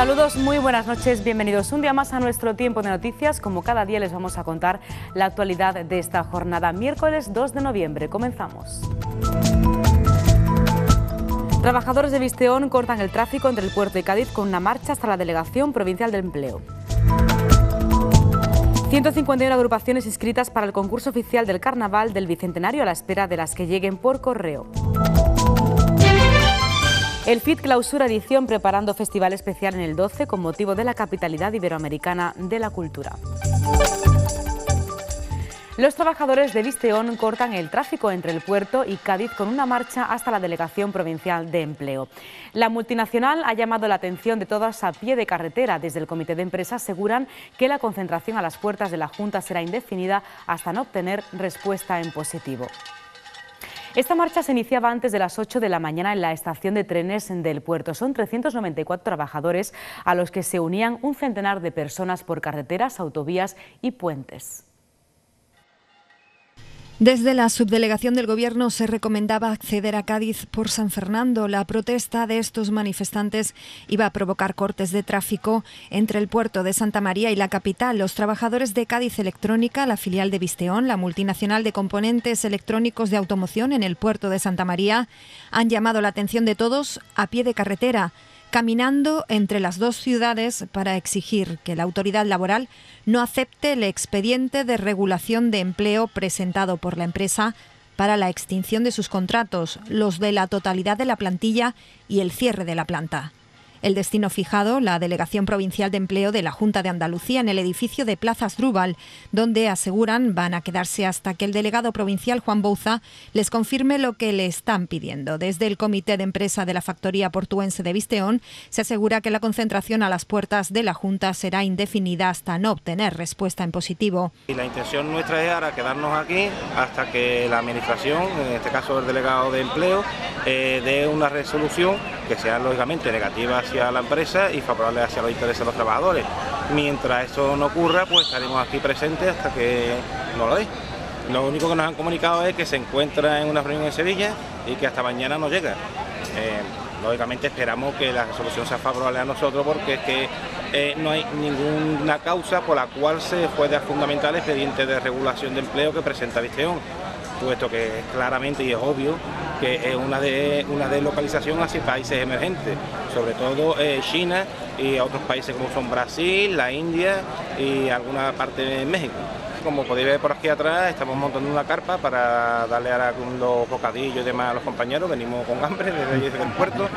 Saludos, muy buenas noches, bienvenidos un día más a nuestro tiempo de noticias. Como cada día les vamos a contar la actualidad de esta jornada, miércoles 2 de noviembre. Comenzamos. Trabajadores de Visteón cortan el tráfico entre el puerto y Cádiz con una marcha hasta la Delegación Provincial de Empleo. 151 agrupaciones inscritas para el concurso oficial del Carnaval del Bicentenario a la espera de las que lleguen por correo. El FIT clausura edición preparando festival especial en el 12 con motivo de la capitalidad iberoamericana de la cultura. Los trabajadores de Visteón cortan el tráfico entre el puerto y Cádiz con una marcha hasta la Delegación Provincial de Empleo. La multinacional ha llamado la atención de todas a pie de carretera. Desde el Comité de Empresas aseguran que la concentración a las puertas de la Junta será indefinida hasta no obtener respuesta en positivo. Esta marcha se iniciaba antes de las 8 de la mañana en la estación de trenes del puerto. Son 394 trabajadores a los que se unían un centenar de personas por carreteras, autovías y puentes. Desde la subdelegación del Gobierno se recomendaba acceder a Cádiz por San Fernando. La protesta de estos manifestantes iba a provocar cortes de tráfico entre el puerto de Santa María y la capital. Los trabajadores de Cádiz Electrónica, la filial de Visteón, la multinacional de componentes electrónicos de automoción en el puerto de Santa María, han llamado la atención de todos a pie de carretera caminando entre las dos ciudades para exigir que la autoridad laboral no acepte el expediente de regulación de empleo presentado por la empresa para la extinción de sus contratos, los de la totalidad de la plantilla y el cierre de la planta. El destino fijado, la Delegación Provincial de Empleo de la Junta de Andalucía en el edificio de Plaza Drúbal, donde aseguran van a quedarse hasta que el delegado provincial Juan Bouza les confirme lo que le están pidiendo. Desde el Comité de Empresa de la Factoría Portuense de Visteón se asegura que la concentración a las puertas de la Junta será indefinida hasta no obtener respuesta en positivo. Y la intención nuestra es ahora quedarnos aquí hasta que la Administración, en este caso el delegado de Empleo, eh, dé una resolución que sea lógicamente negativa hacia la empresa y favorable hacia los intereses de los trabajadores. Mientras eso no ocurra, pues estaremos aquí presentes hasta que no lo dé. Lo único que nos han comunicado es que se encuentra en una reunión en Sevilla y que hasta mañana no llega. Eh, lógicamente esperamos que la resolución sea favorable a nosotros porque es que eh, no hay ninguna causa por la cual se pueda fundamentar... el expediente de regulación de empleo que presenta Visteón, puesto que claramente y es obvio que es una, de, una deslocalización hacia países emergentes, sobre todo eh, China y otros países como son Brasil, la India y alguna parte de México. Como podéis ver por aquí atrás, estamos montando una carpa para darle a los bocadillos y demás a los compañeros. Venimos con hambre desde el puerto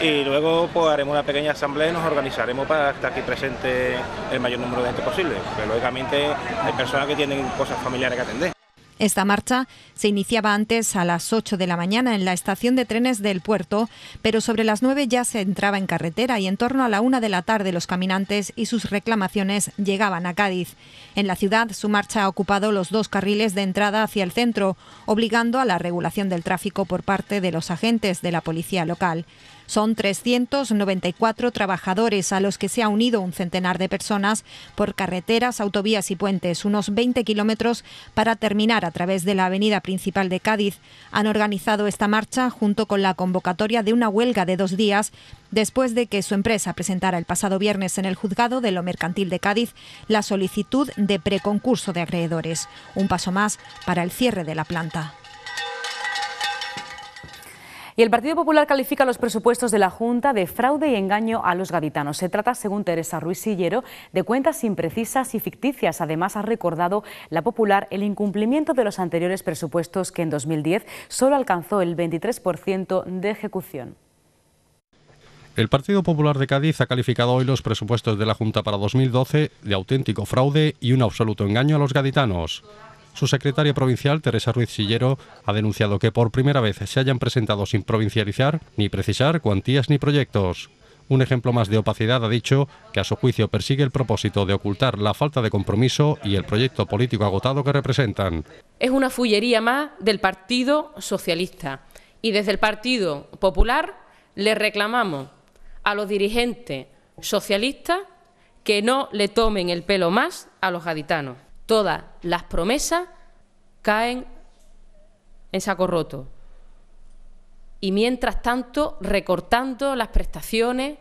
y luego pues, haremos una pequeña asamblea y nos organizaremos para estar aquí presente el mayor número de gente posible. Porque lógicamente hay personas que tienen cosas familiares que atender. Esta marcha se iniciaba antes a las 8 de la mañana en la estación de trenes del puerto, pero sobre las 9 ya se entraba en carretera y en torno a la 1 de la tarde los caminantes y sus reclamaciones llegaban a Cádiz. En la ciudad su marcha ha ocupado los dos carriles de entrada hacia el centro, obligando a la regulación del tráfico por parte de los agentes de la policía local. Son 394 trabajadores a los que se ha unido un centenar de personas por carreteras, autovías y puentes, unos 20 kilómetros para terminar a través de la avenida principal de Cádiz. Han organizado esta marcha junto con la convocatoria de una huelga de dos días después de que su empresa presentara el pasado viernes en el juzgado de lo mercantil de Cádiz la solicitud de preconcurso de acreedores. Un paso más para el cierre de la planta. Y el Partido Popular califica los presupuestos de la Junta de fraude y engaño a los gaditanos. Se trata, según Teresa Ruiz Sillero, de cuentas imprecisas y ficticias. Además, ha recordado la Popular el incumplimiento de los anteriores presupuestos que en 2010 solo alcanzó el 23% de ejecución. El Partido Popular de Cádiz ha calificado hoy los presupuestos de la Junta para 2012 de auténtico fraude y un absoluto engaño a los gaditanos. Su secretaria provincial, Teresa Ruiz Sillero, ha denunciado que por primera vez se hayan presentado sin provincializar ni precisar cuantías ni proyectos. Un ejemplo más de opacidad ha dicho que a su juicio persigue el propósito de ocultar la falta de compromiso y el proyecto político agotado que representan. Es una fullería más del Partido Socialista y desde el Partido Popular le reclamamos a los dirigentes socialistas que no le tomen el pelo más a los gaditanos todas las promesas caen en saco roto. Y mientras tanto, recortando las prestaciones.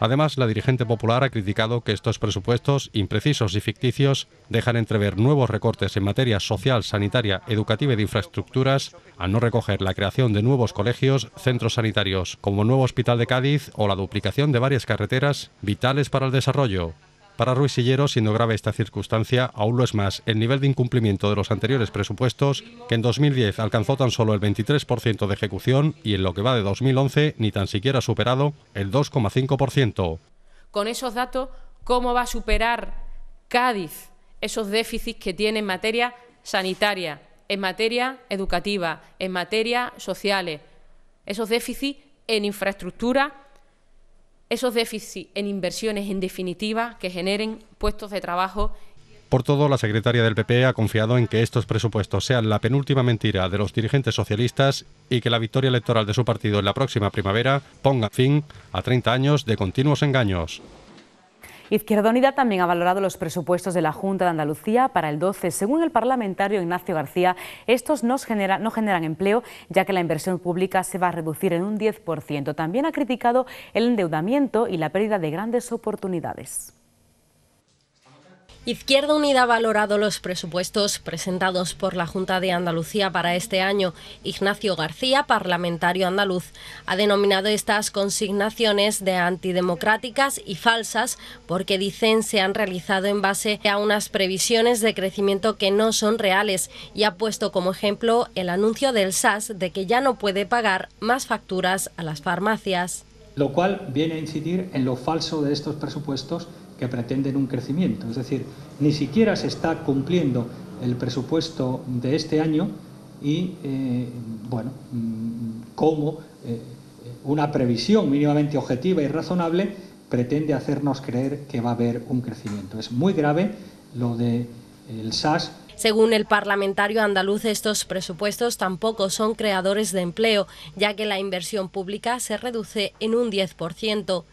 Además, la dirigente popular ha criticado que estos presupuestos imprecisos y ficticios dejan entrever nuevos recortes en materia social, sanitaria, educativa y de infraestructuras, al no recoger la creación de nuevos colegios, centros sanitarios, como el nuevo Hospital de Cádiz o la duplicación de varias carreteras vitales para el desarrollo. Para Ruiz Sillero, siendo grave esta circunstancia, aún lo es más el nivel de incumplimiento de los anteriores presupuestos, que en 2010 alcanzó tan solo el 23% de ejecución y en lo que va de 2011 ni tan siquiera ha superado el 2,5%. Con esos datos, ¿cómo va a superar Cádiz esos déficits que tiene en materia sanitaria, en materia educativa, en materia social, Esos déficits en infraestructura esos déficits en inversiones en definitiva que generen puestos de trabajo. Por todo, la secretaria del PP e ha confiado en que estos presupuestos sean la penúltima mentira de los dirigentes socialistas y que la victoria electoral de su partido en la próxima primavera ponga fin a 30 años de continuos engaños. Izquierda Unida también ha valorado los presupuestos de la Junta de Andalucía para el 12. Según el parlamentario Ignacio García, estos no, generan empleo, ya que la inversión pública se va a reducir en un 10%. También ha criticado el endeudamiento y la pérdida de grandes oportunidades. Izquierda Unida ha valorado los presupuestos presentados por la Junta de Andalucía para este año. Ignacio García, parlamentario andaluz, ha denominado estas consignaciones de antidemocráticas y falsas porque dicen se han realizado en base a unas previsiones de crecimiento que no son reales y ha puesto como ejemplo el anuncio del SAS de que ya no puede pagar más facturas a las farmacias. Lo cual viene a incidir en lo falso de estos presupuestos que pretenden un crecimiento. Es decir, ni siquiera se está cumpliendo el presupuesto de este año y, eh, bueno, mm, como eh, una previsión mínimamente objetiva y razonable pretende hacernos creer que va a haber un crecimiento. Es muy grave lo del eh, el SAS según el parlamentario andaluz, estos presupuestos tampoco son creadores de empleo, ya que la inversión pública se reduce en un 10%.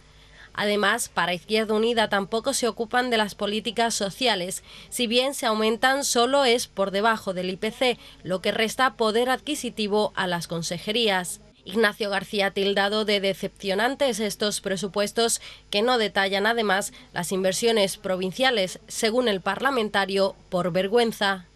Además, para Izquierda Unida tampoco se ocupan de las políticas sociales. Si bien se aumentan, solo es por debajo del IPC, lo que resta poder adquisitivo a las consejerías. Ignacio García ha tildado de decepcionantes estos presupuestos que no detallan además las inversiones provinciales, según el parlamentario, por vergüenza.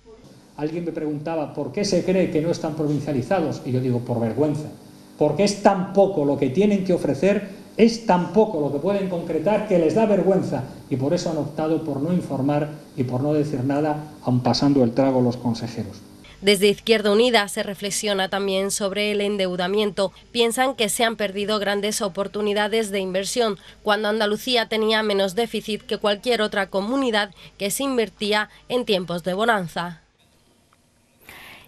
Alguien me preguntaba por qué se cree que no están provincializados y yo digo por vergüenza, porque es tan poco lo que tienen que ofrecer es tan poco lo que pueden concretar que les da vergüenza y por eso han optado por no informar y por no decir nada, aun pasando el trago los consejeros. Desde Izquierda Unida se reflexiona también sobre el endeudamiento. Piensan que se han perdido grandes oportunidades de inversión cuando Andalucía tenía menos déficit que cualquier otra comunidad que se invertía en tiempos de bonanza.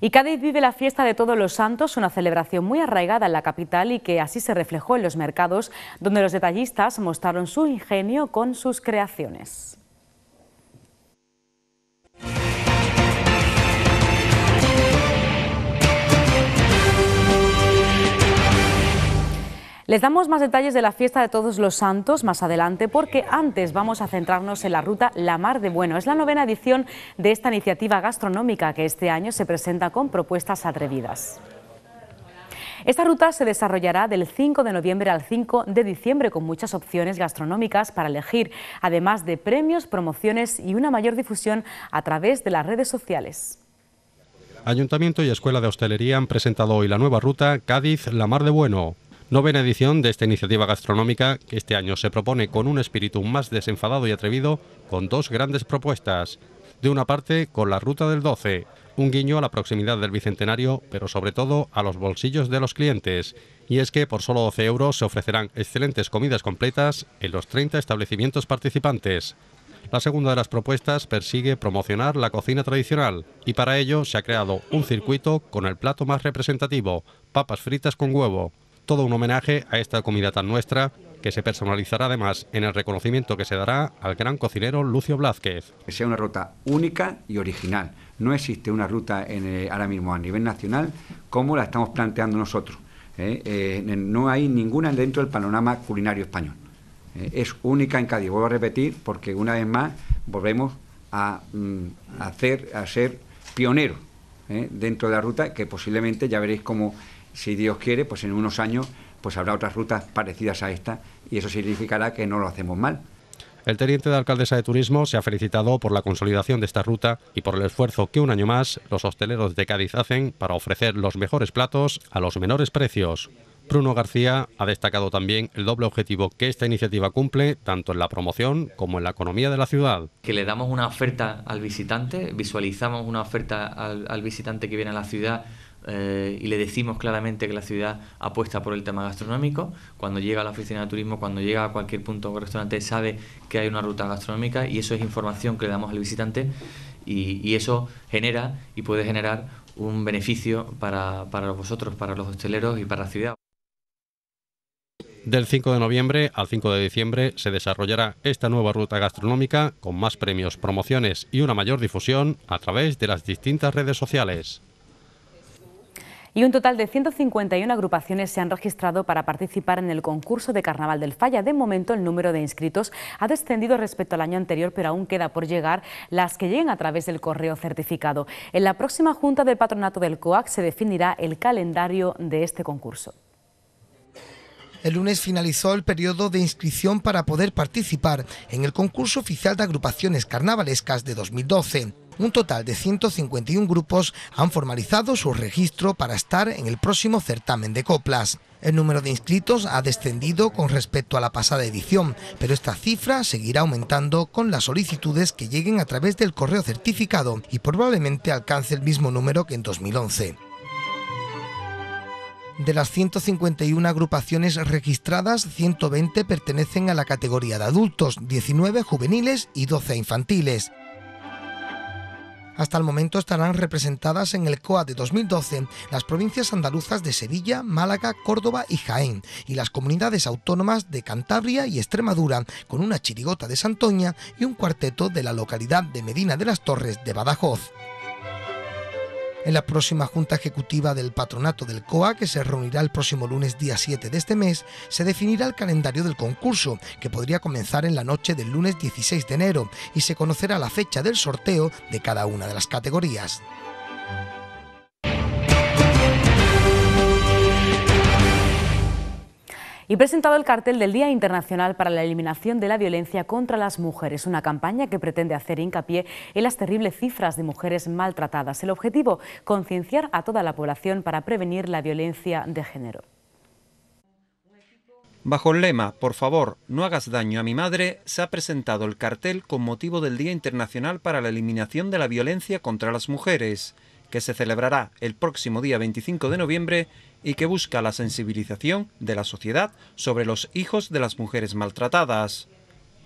Y Cádiz vive la fiesta de todos los santos, una celebración muy arraigada en la capital y que así se reflejó en los mercados, donde los detallistas mostraron su ingenio con sus creaciones. Les damos más detalles de la fiesta de todos los santos más adelante porque antes vamos a centrarnos en la ruta La Mar de Bueno. Es la novena edición de esta iniciativa gastronómica que este año se presenta con propuestas atrevidas. Esta ruta se desarrollará del 5 de noviembre al 5 de diciembre con muchas opciones gastronómicas para elegir, además de premios, promociones y una mayor difusión a través de las redes sociales. Ayuntamiento y Escuela de Hostelería han presentado hoy la nueva ruta Cádiz-La Mar de Bueno. Novena edición de esta iniciativa gastronómica que este año se propone con un espíritu más desenfadado y atrevido con dos grandes propuestas. De una parte, con la Ruta del 12, un guiño a la proximidad del Bicentenario, pero sobre todo a los bolsillos de los clientes. Y es que por solo 12 euros se ofrecerán excelentes comidas completas en los 30 establecimientos participantes. La segunda de las propuestas persigue promocionar la cocina tradicional y para ello se ha creado un circuito con el plato más representativo, papas fritas con huevo todo un homenaje a esta comida tan nuestra que se personalizará además en el reconocimiento que se dará al gran cocinero Lucio Blázquez. Que sea una ruta única y original. No existe una ruta eh, ahora mismo a nivel nacional como la estamos planteando nosotros. ¿eh? Eh, no hay ninguna dentro del panorama culinario español. es única en Cádiz. Vuelvo a repetir porque una vez más volvemos a, mm, hacer, a ser pioneros dentro de la ruta que posiblemente ya veréis cómo si Dios quiere, pues en unos años pues habrá otras rutas parecidas a esta y eso significará que no lo hacemos mal. El teniente de alcaldesa de Turismo se ha felicitado por la consolidación de esta ruta y por el esfuerzo que un año más los hosteleros de Cádiz hacen para ofrecer los mejores platos a los menores precios. Bruno García ha destacado también el doble objetivo que esta iniciativa cumple, tanto en la promoción como en la economía de la ciudad. Que le damos una oferta al visitante, visualizamos una oferta al visitante que viene a la ciudad eh, y le decimos claramente que la ciudad apuesta por el tema gastronómico. Cuando llega a la oficina de turismo, cuando llega a cualquier punto o restaurante, sabe que hay una ruta gastronómica y eso es información que le damos al visitante y, eso genera y puede generar un beneficio para, para vosotros, para los hosteleros y para la ciudad. Del 5 de noviembre al 5 de diciembre se desarrollará esta nueva ruta gastronómica con más premios, promociones y una mayor difusión a través de las distintas redes sociales y un total de 151 agrupaciones se han registrado para participar en el concurso de Carnaval del Falla. De momento el número de inscritos ha descendido respecto al año anterior, pero aún queda por llegar las que lleguen a través del correo certificado. En la próxima junta del patronato del COAC se definirá el calendario de este concurso. El lunes finalizó el periodo de inscripción para poder participar en el concurso oficial de agrupaciones carnavalescas de 2012. Un total de 151 grupos han formalizado su registro para estar en el próximo certamen de coplas. El número de inscritos ha descendido con respecto a la pasada edición, pero esta cifra seguirá aumentando con las solicitudes que lleguen a través del correo certificado y probablemente alcance el mismo número que en 2011. De las 151 agrupaciones registradas, 120 pertenecen a la categoría de adultos, 19 juveniles y 12 infantiles. Hasta el momento estarán representadas en el COA de 2012 las provincias andaluzas de Sevilla, Málaga, Córdoba y Jaén y las comunidades autónomas de Cantabria y Extremadura con una chirigota de Santoña y un cuarteto de la localidad de Medina de las Torres de Badajoz en la próxima Junta Ejecutiva del Patronato del COA, que se reunirá el próximo lunes día 7 de este mes, se definirá el calendario del concurso, que podría comenzar en la noche del lunes 16 de enero, y se conocerá la fecha del sorteo de cada una de las categorías. y presentado el cartel del Día Internacional para la Eliminación de la Violencia contra las Mujeres, una campaña que pretende hacer hincapié en las terribles cifras de mujeres maltratadas. El objetivo, concienciar a toda la población para prevenir la violencia de género. Bajo el lema Por favor, no hagas daño a mi madre, se ha presentado el cartel con motivo del Día Internacional para la Eliminación de la Violencia contra las Mujeres, que se celebrará el próximo día 25 de noviembre y que busca la sensibilización de la sociedad sobre los hijos de las mujeres maltratadas.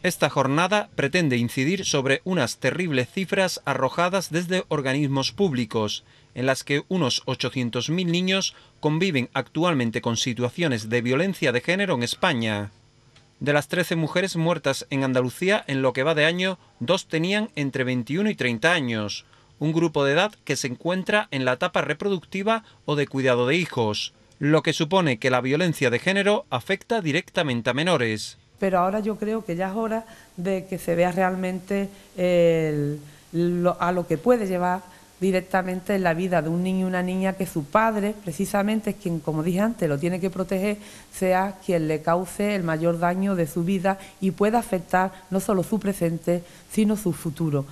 Esta jornada pretende incidir sobre unas terribles cifras arrojadas desde organismos públicos, en las que unos 800.000 niños conviven actualmente con situaciones de violencia de género en España. De las 13 mujeres muertas en Andalucía en lo que va de año, dos tenían entre 21 y 30 años, un grupo de edad que se encuentra en la etapa reproductiva o de cuidado de hijos, lo que supone que la violencia de género afecta directamente a menores. Pero ahora yo creo que ya es hora de que se vea realmente a lo que puede llevar directamente en la vida de un niño y una niña que su padre, precisamente es quien, como dije antes, lo tiene que proteger, sea quien le cause el mayor daño de su vida y pueda afectar no solo su presente, sino su futuro.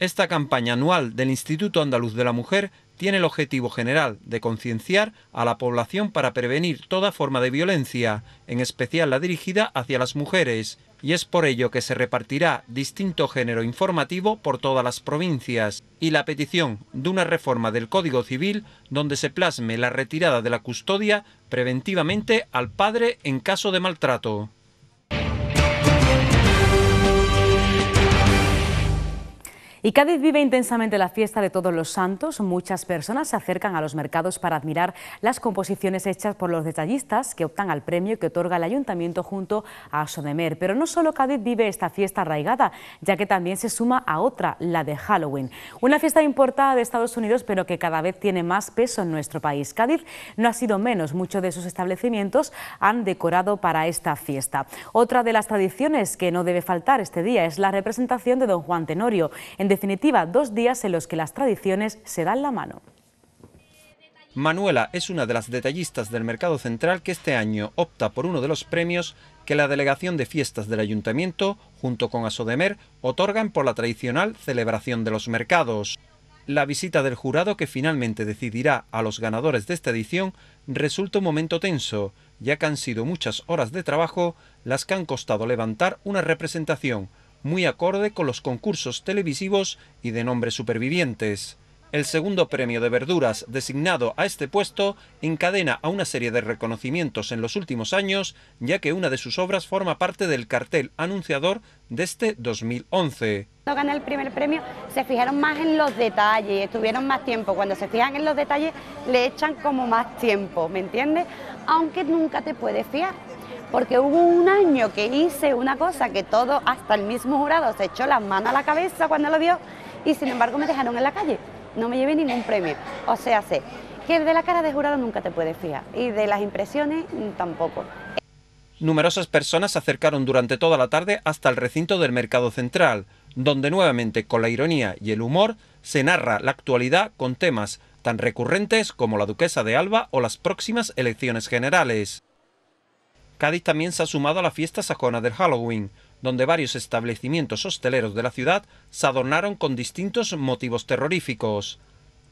Esta campaña anual del Instituto Andaluz de la Mujer tiene el objetivo general de concienciar a la población para prevenir toda forma de violencia, en especial la dirigida hacia las mujeres, y es por ello que se repartirá distinto género informativo por todas las provincias, y la petición de una reforma del Código Civil donde se plasme la retirada de la custodia preventivamente al padre en caso de maltrato. Y Cádiz vive intensamente la fiesta de todos los santos. Muchas personas se acercan a los mercados para admirar las composiciones hechas por los detallistas que optan al premio que otorga el ayuntamiento junto a Sodemer. Pero no solo Cádiz vive esta fiesta arraigada, ya que también se suma a otra, la de Halloween. Una fiesta importada de Estados Unidos, pero que cada vez tiene más peso en nuestro país. Cádiz no ha sido menos. Muchos de sus establecimientos han decorado para esta fiesta. Otra de las tradiciones que no debe faltar este día es la representación de Don Juan Tenorio. En definitiva, dos días en los que las tradiciones se dan la mano. Manuela es una de las detallistas del Mercado Central que este año opta por uno de los premios que la Delegación de Fiestas del Ayuntamiento, junto con Asodemer, otorgan por la tradicional celebración de los mercados. La visita del jurado que finalmente decidirá a los ganadores de esta edición resulta un momento tenso, ya que han sido muchas horas de trabajo las que han costado levantar una representación muy acorde con los concursos televisivos y de nombres supervivientes. El segundo premio de verduras designado a este puesto encadena a una serie de reconocimientos en los últimos años, ya que una de sus obras forma parte del cartel anunciador de este 2011. Cuando gané el primer premio se fijaron más en los detalles, estuvieron más tiempo. Cuando se fijan en los detalles le echan como más tiempo, ¿me entiendes? Aunque nunca te puedes fiar porque hubo un año que hice una cosa que todo, hasta el mismo jurado se echó las manos a la cabeza cuando lo vio y sin embargo me dejaron en la calle, no me llevé ningún premio. O sea, sé que de la cara de jurado nunca te puedes fiar y de las impresiones mm, tampoco. Numerosas personas se acercaron durante toda la tarde hasta el recinto del Mercado Central, donde nuevamente con la ironía y el humor se narra la actualidad con temas tan recurrentes como la duquesa de Alba o las próximas elecciones generales. Cádiz también se ha sumado a la fiesta sajona del Halloween, donde varios establecimientos hosteleros de la ciudad se adornaron con distintos motivos terroríficos.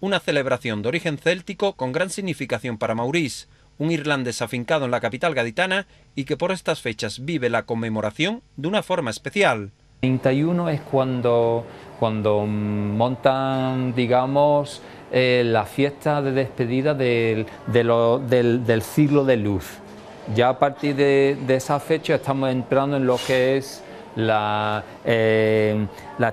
Una celebración de origen céltico con gran significación para Maurice, un irlandés afincado en la capital gaditana y que por estas fechas vive la conmemoración de una forma especial. 31 es cuando, cuando montan, digamos, eh, la fiesta de despedida del siglo de luz ya a partir de, esa fecha estamos entrando en lo que es la, eh,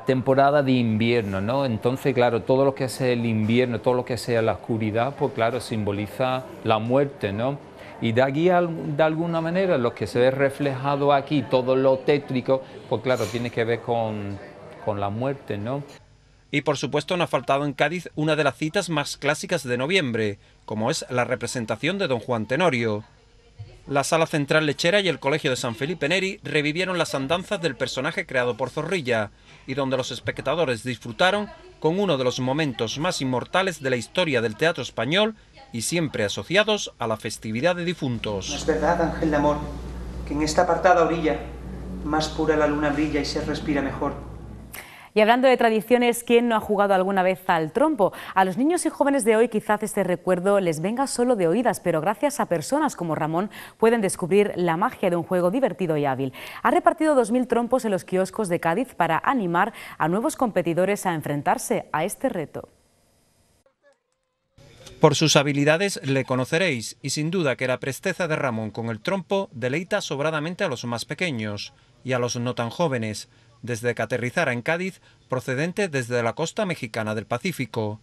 temporada de invierno, ¿no? Entonces, claro, todo lo que sea el invierno, todo lo que sea la oscuridad, pues claro, simboliza la muerte, ¿no? Y de aquí, de alguna manera, lo que se ve reflejado aquí, todo lo tétrico, pues claro, tiene que ver con, con la muerte, ¿no? Y por supuesto no ha faltado en Cádiz una de las citas más clásicas de noviembre, como es la representación de Don Juan Tenorio. La sala central lechera y el colegio de San Felipe Neri revivieron las andanzas del personaje creado por Zorrilla y donde los espectadores disfrutaron con uno de los momentos más inmortales de la historia del teatro español y siempre asociados a la festividad de difuntos. No es verdad, Ángel de Amor, que en esta apartada orilla más pura la luna brilla y se respira mejor. Y hablando de tradiciones, ¿quién no ha jugado alguna vez al trompo? A los niños y jóvenes de hoy quizás este recuerdo les venga solo de oídas, pero gracias a personas como Ramón pueden descubrir la magia de un juego divertido y hábil. Ha repartido 2.000 trompos en los kioscos de Cádiz para animar a nuevos competidores a enfrentarse a este reto. Por sus habilidades le conoceréis y sin duda que la presteza de Ramón con el trompo deleita sobradamente a los más pequeños y a los no tan jóvenes desde que en Cádiz, procedente desde la costa mexicana del Pacífico.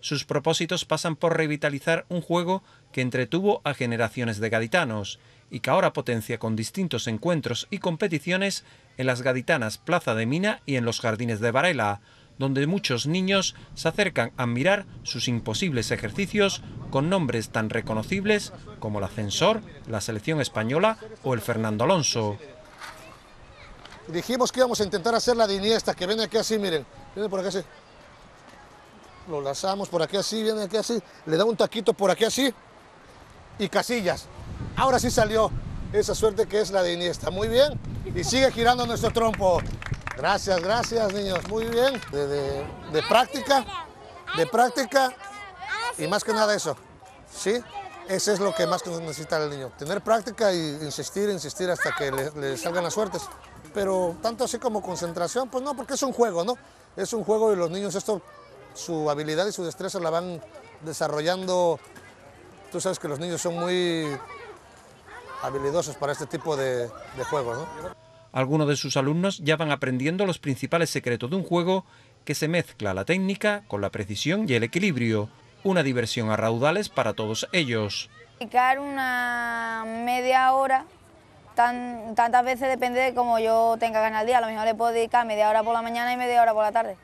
Sus propósitos pasan por revitalizar un juego que entretuvo a generaciones de gaditanos y que ahora potencia con distintos encuentros y competiciones en las gaditanas Plaza de Mina y en los jardines de Varela, donde muchos niños se acercan a mirar sus imposibles ejercicios con nombres tan reconocibles como el ascensor, la selección española o el Fernando Alonso. Dijimos que íbamos a intentar hacer la de Iniesta, que viene aquí así, miren. Viene por aquí así. Lo lanzamos por aquí así, viene aquí así. Le da un taquito por aquí así. Y casillas. Ahora sí salió esa suerte que es la de Iniesta. Muy bien. Y sigue girando nuestro trompo. Gracias, gracias, niños. Muy bien. De, práctica. De práctica. Y más que nada eso. ¿Sí? Eso es lo que más necesita el niño. Tener práctica e insistir, insistir hasta que le salgan las suertes pero tanto así como concentración, pues no, porque es un juego, ¿no? Es un juego y los niños esto, su habilidad y su destreza la van desarrollando. Tú sabes que los niños son muy habilidosos para este tipo de, juegos, ¿no? Algunos de sus alumnos ya van aprendiendo los principales secretos de un juego que se mezcla la técnica con la precisión y el equilibrio. Una diversión a raudales para todos ellos. Dedicar una media hora tantas veces depende de cómo yo tenga ganas al día. A lo mejor le puedo dedicar media hora por la mañana y media hora por la tarde.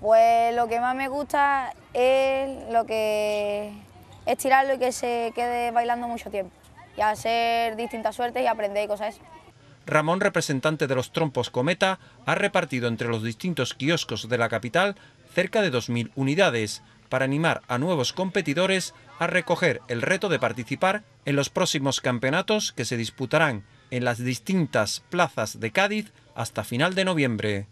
Pues lo que más me gusta es lo que es tirarlo y que se quede bailando mucho tiempo y hacer distintas suertes y aprender cosas. Ramón, representante de los trompos Cometa, ha repartido entre los distintos kioscos de la capital cerca de 2.000 unidades para animar a nuevos competidores a recoger el reto de participar en los próximos campeonatos que se disputarán en las distintas plazas de Cádiz hasta final de noviembre.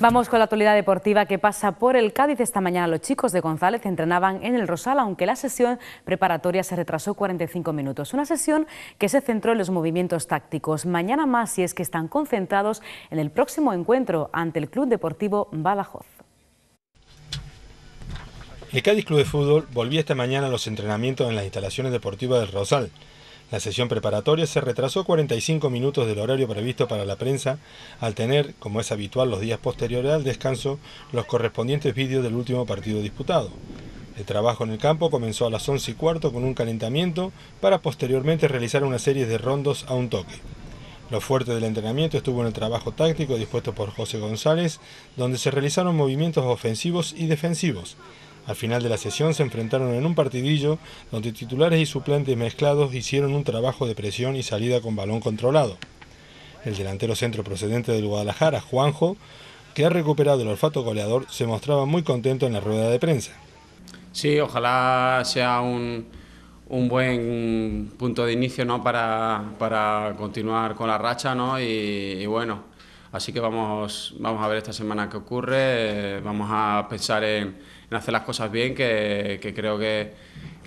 Vamos con la actualidad deportiva que pasa por el Cádiz. Esta mañana los chicos de González entrenaban en el Rosal, aunque la sesión preparatoria se retrasó 45 minutos. Una sesión que se centró en los movimientos tácticos. Mañana más si es que están concentrados en el próximo encuentro ante el Club Deportivo Badajoz. El Cádiz Club de Fútbol volvía esta mañana a los entrenamientos en las instalaciones deportivas del Rosal. La sesión preparatoria se retrasó 45 minutos del horario previsto para la prensa al tener, como es habitual los días posteriores al descanso, los correspondientes vídeos del último partido disputado. El trabajo en el campo comenzó a las 11 y cuarto con un calentamiento para posteriormente realizar una serie de rondos a un toque. Lo fuerte del entrenamiento estuvo en el trabajo táctico dispuesto por José González, donde se realizaron movimientos ofensivos y defensivos. Al final de la sesión se enfrentaron en un partidillo donde titulares y suplentes mezclados hicieron un trabajo de presión y salida con balón controlado. El delantero centro procedente del Guadalajara, Juanjo, que ha recuperado el olfato goleador, se mostraba muy contento en la rueda de prensa. Sí, ojalá sea un, buen punto de inicio ¿no? para, para continuar con la racha ¿no? y, bueno, así que vamos, vamos a ver esta semana qué ocurre, vamos a pensar en, hacer las cosas bien, que, creo que,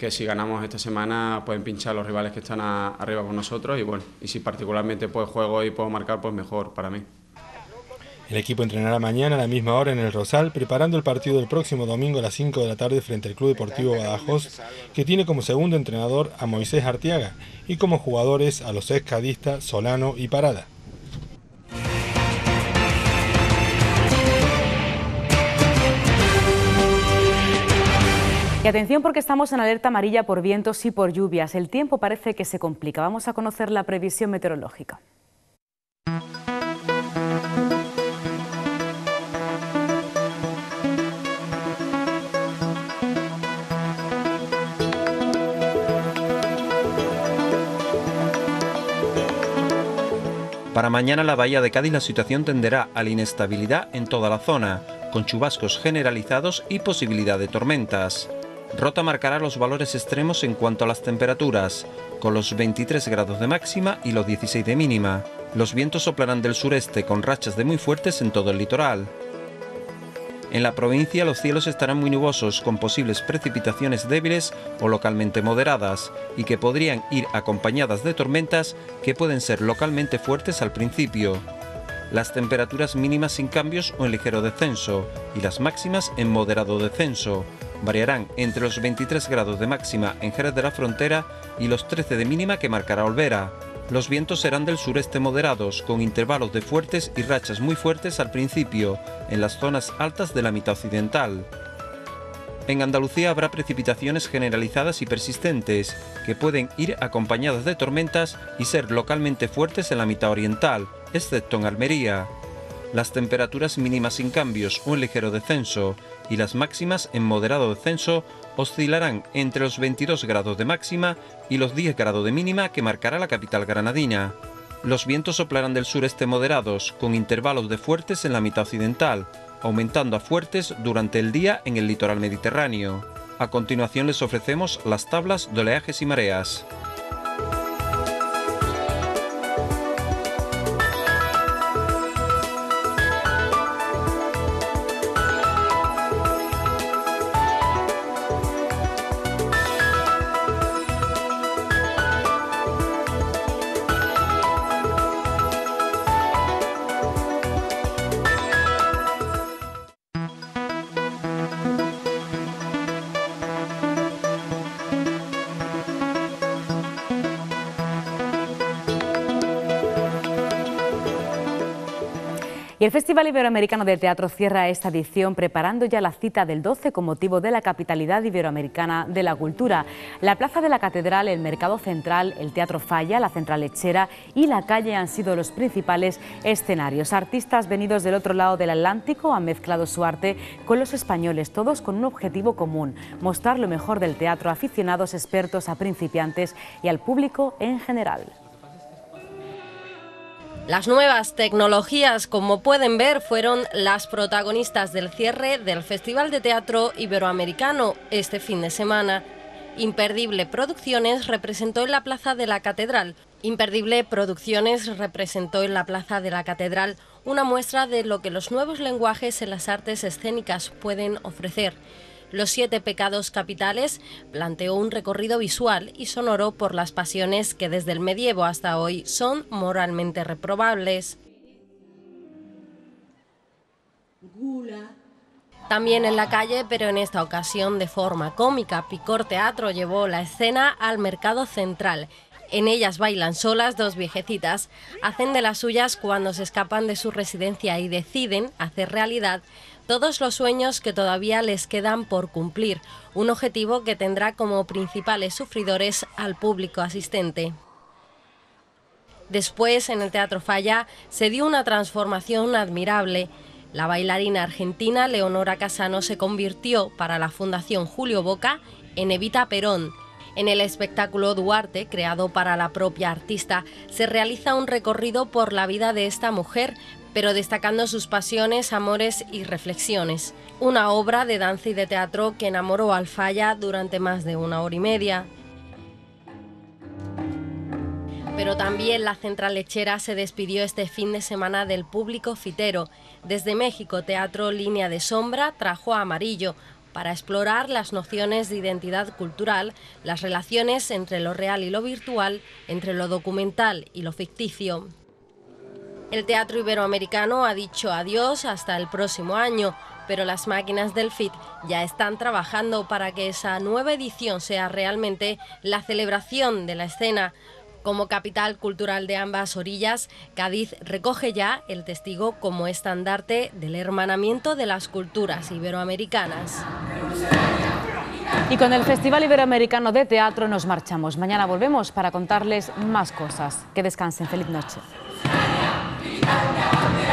si ganamos esta semana pueden pinchar los rivales que están arriba con nosotros y bueno, y si particularmente puedo juego y puedo marcar, pues mejor para mí. El equipo entrenará mañana a la misma hora en el Rosal, preparando el partido del próximo domingo a las 5 de la tarde frente al Club Deportivo Badajoz, que tiene como segundo entrenador a Moisés Artiaga y como jugadores a los escadistas Solano y Parada. Y atención porque estamos en alerta amarilla por vientos y por lluvias. El tiempo parece que se complica. Vamos a conocer la previsión meteorológica. Para mañana la bahía de Cádiz la situación tenderá a la inestabilidad en toda la zona, con chubascos generalizados y posibilidad de tormentas. Rota marcará los valores extremos en cuanto a las temperaturas, con los 23 grados de máxima y los 16 de mínima. Los vientos soplarán del sureste con rachas de muy fuertes en todo el litoral. En la provincia los cielos estarán muy nubosos con posibles precipitaciones débiles o localmente moderadas y que podrían ir acompañadas de tormentas que pueden ser localmente fuertes al principio. Las temperaturas mínimas sin cambios o en ligero descenso y las máximas en moderado descenso, variarán entre los 23 grados de máxima en Jerez de la Frontera y los 13 de mínima que marcará Olvera. Los vientos serán del sureste moderados, con intervalos de fuertes y rachas muy fuertes al principio, en las zonas altas de la mitad occidental. En Andalucía habrá precipitaciones generalizadas y persistentes, que pueden ir acompañadas de tormentas y ser localmente fuertes en la mitad oriental, excepto en Almería las temperaturas mínimas sin cambios o en ligero descenso y las máximas en moderado descenso oscilarán entre los 22 grados de máxima y los 10 grados de mínima que marcará la capital granadina. Los vientos soplarán del sureste moderados, con intervalos de fuertes en la mitad occidental, aumentando a fuertes durante el día en el litoral mediterráneo. A continuación les ofrecemos las tablas de oleajes y mareas. Y el Festival Iberoamericano de Teatro cierra esta edición preparando ya la cita del 12 con motivo de la capitalidad iberoamericana de la cultura. La Plaza de la Catedral, el Mercado Central, el Teatro Falla, la Central Lechera y la calle han sido los principales escenarios. Artistas venidos del otro lado del Atlántico han mezclado su arte con los españoles, todos con un objetivo común, mostrar lo mejor del teatro a aficionados, expertos, a principiantes y al público en general. Las nuevas tecnologías, como pueden ver, fueron las protagonistas del cierre del Festival de Teatro Iberoamericano este fin de semana. Imperdible Producciones representó en la Plaza de la Catedral. Imperdible Producciones representó en la Plaza de la Catedral una muestra de lo que los nuevos lenguajes en las artes escénicas pueden ofrecer. Los siete pecados capitales planteó un recorrido visual y sonoro por las pasiones que desde el medievo hasta hoy son moralmente reprobables. También en la calle, pero en esta ocasión de forma cómica, Picor Teatro llevó la escena al mercado central. En ellas bailan solas dos viejecitas, hacen de las suyas cuando se escapan de su residencia y deciden hacer realidad todos los sueños que todavía les quedan por cumplir, un objetivo que tendrá como principales sufridores al público asistente. Después, en el Teatro Falla, se dio una transformación admirable. La bailarina argentina Leonora Casano se convirtió para la Fundación Julio Boca en Evita Perón. En el espectáculo Duarte, creado para la propia artista, se realiza un recorrido por la vida de esta mujer pero destacando sus pasiones, amores y reflexiones. Una obra de danza y de teatro que enamoró al Falla durante más de una hora y media. Pero también la central lechera se despidió este fin de semana del público fitero. Desde México, Teatro Línea de Sombra trajo a Amarillo para explorar las nociones de identidad cultural, las relaciones entre lo real y lo virtual, entre lo documental y lo ficticio. El teatro iberoamericano ha dicho adiós hasta el próximo año, pero las máquinas del FIT ya están trabajando para que esa nueva edición sea realmente la celebración de la escena. Como capital cultural de ambas orillas, Cádiz recoge ya el testigo como estandarte del hermanamiento de las culturas iberoamericanas. Y con el Festival Iberoamericano de Teatro nos marchamos. Mañana volvemos para contarles más cosas. Que descansen. Feliz noche. down, down, down.